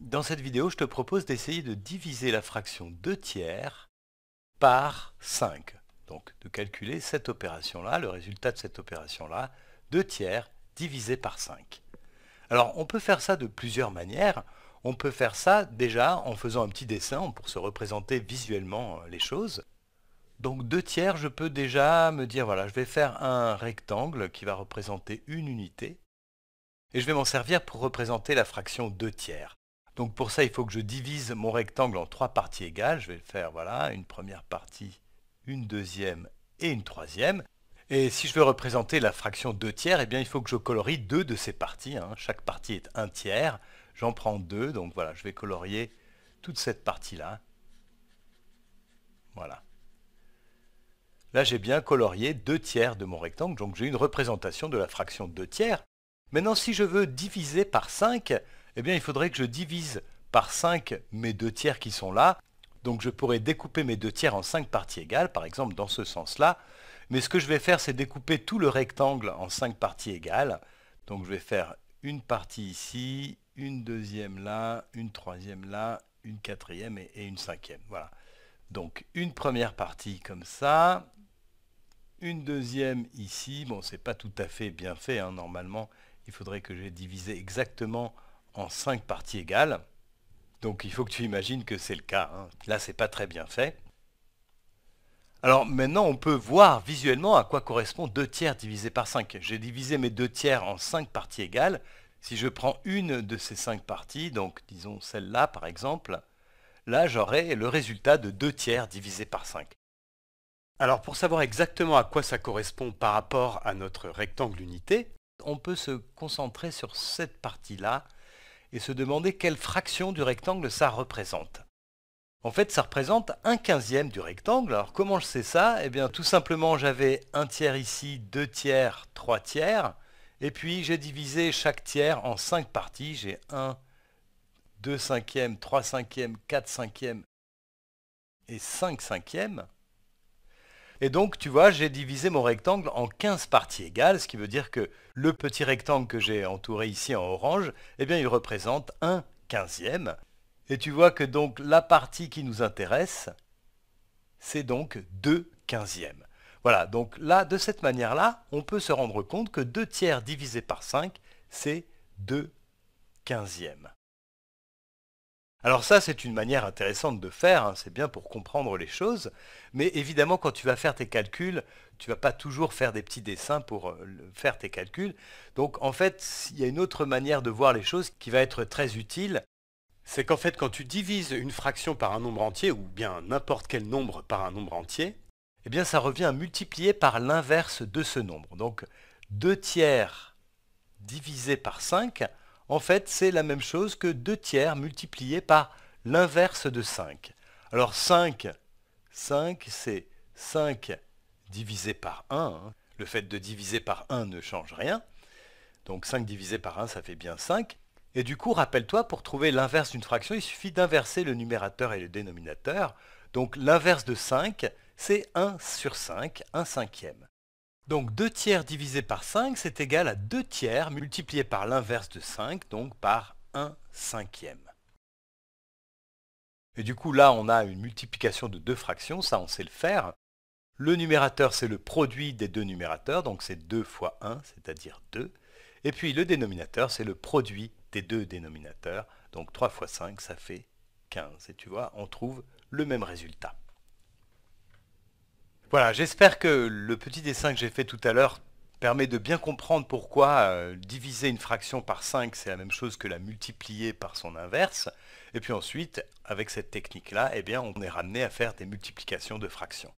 Dans cette vidéo, je te propose d'essayer de diviser la fraction 2 tiers par 5. Donc de calculer cette opération-là, le résultat de cette opération-là, 2 tiers divisé par 5. Alors on peut faire ça de plusieurs manières. On peut faire ça déjà en faisant un petit dessin pour se représenter visuellement euh, les choses. Donc 2 tiers, je peux déjà me dire, voilà, je vais faire un rectangle qui va représenter une unité. Et je vais m'en servir pour représenter la fraction 2 tiers. Donc pour ça, il faut que je divise mon rectangle en trois parties égales. Je vais le faire voilà, une première partie, une deuxième et une troisième. Et si je veux représenter la fraction 2 tiers, eh bien, il faut que je colorie deux de ces parties. Hein. Chaque partie est un tiers. J'en prends deux, donc voilà, je vais colorier toute cette partie-là. Voilà. Là, j'ai bien colorié deux tiers de mon rectangle, donc j'ai une représentation de la fraction 2 tiers. Maintenant, si je veux diviser par 5, eh bien il faudrait que je divise par 5 mes deux tiers qui sont là. Donc je pourrais découper mes deux tiers en 5 parties égales, par exemple dans ce sens-là. Mais ce que je vais faire, c'est découper tout le rectangle en 5 parties égales. Donc je vais faire une partie ici, une deuxième là, une troisième là, une quatrième et, une cinquième. Voilà. Donc une première partie comme ça, une deuxième ici. Bon, c'est pas tout à fait bien fait. Hein, normalement, il faudrait que j'ai divisé exactement en 5 parties égales. Donc il faut que tu imagines que c'est le cas. Hein. Là, c'est pas très bien fait. Alors maintenant, on peut voir visuellement à quoi correspond 2 tiers divisé par 5. J'ai divisé mes 2 tiers en cinq parties égales. Si je prends une de ces cinq parties, donc disons celle-là par exemple, là j'aurai le résultat de 2 tiers divisé par 5. Alors pour savoir exactement à quoi ça correspond par rapport à notre rectangle unité, on peut se concentrer sur cette partie-là et se demander quelle fraction du rectangle ça représente. En fait, ça représente un quinzième du rectangle. Alors comment je sais ça Eh bien tout simplement j'avais un tiers ici, deux tiers, trois tiers. Et puis j'ai divisé chaque tiers en cinq parties. J'ai 1, 2 cinquièmes, 3 cinquièmes, 4 cinquièmes et 5 cinquièmes. Et donc, tu vois, j'ai divisé mon rectangle en 15 parties égales, ce qui veut dire que le petit rectangle que j'ai entouré ici en orange, eh bien, il représente 1 quinzième. Et tu vois que donc la partie qui nous intéresse, c'est donc 2 quinzièmes. Voilà, donc là, de cette manière-là, on peut se rendre compte que 2 tiers divisé par 5, c'est 2 quinzièmes. Alors ça, c'est une manière intéressante de faire, hein, c'est bien pour comprendre les choses, mais évidemment, quand tu vas faire tes calculs, tu vas pas toujours faire des petits dessins pour euh, faire tes calculs. Donc en fait, il y a une autre manière de voir les choses qui va être très utile. C'est qu'en fait, quand tu divises une fraction par un nombre entier, ou bien n'importe quel nombre par un nombre entier, eh bien ça revient à multiplier par l'inverse de ce nombre. Donc 2 tiers divisé par 5, en fait, c'est la même chose que 2 tiers multiplié par l'inverse de 5. Alors 5, 5 c'est 5 divisé par 1. Hein. Le fait de diviser par 1 ne change rien. Donc 5 divisé par 1, ça fait bien 5. Et du coup, rappelle-toi, pour trouver l'inverse d'une fraction, il suffit d'inverser le numérateur et le dénominateur. Donc l'inverse de 5, c'est 1 sur 5, 1 cinquième. Donc 2 tiers divisé par 5, c'est égal à 2 tiers multiplié par l'inverse de 5, donc par 1 cinquième. Et du coup, là, on a une multiplication de deux fractions, ça, on sait le faire. Le numérateur, c'est le produit des deux numérateurs, donc c'est 2 fois 1, c'est-à-dire 2. Et puis le dénominateur, c'est le produit des deux dénominateurs, donc 3 fois 5, ça fait 15. Et tu vois, on trouve le même résultat. Voilà, j'espère que le petit dessin que j'ai fait tout à l'heure permet de bien comprendre pourquoi euh, diviser une fraction par 5, c'est la même chose que la multiplier par son inverse. Et puis ensuite, avec cette technique-là, eh bien, on est ramené à faire des multiplications de fractions.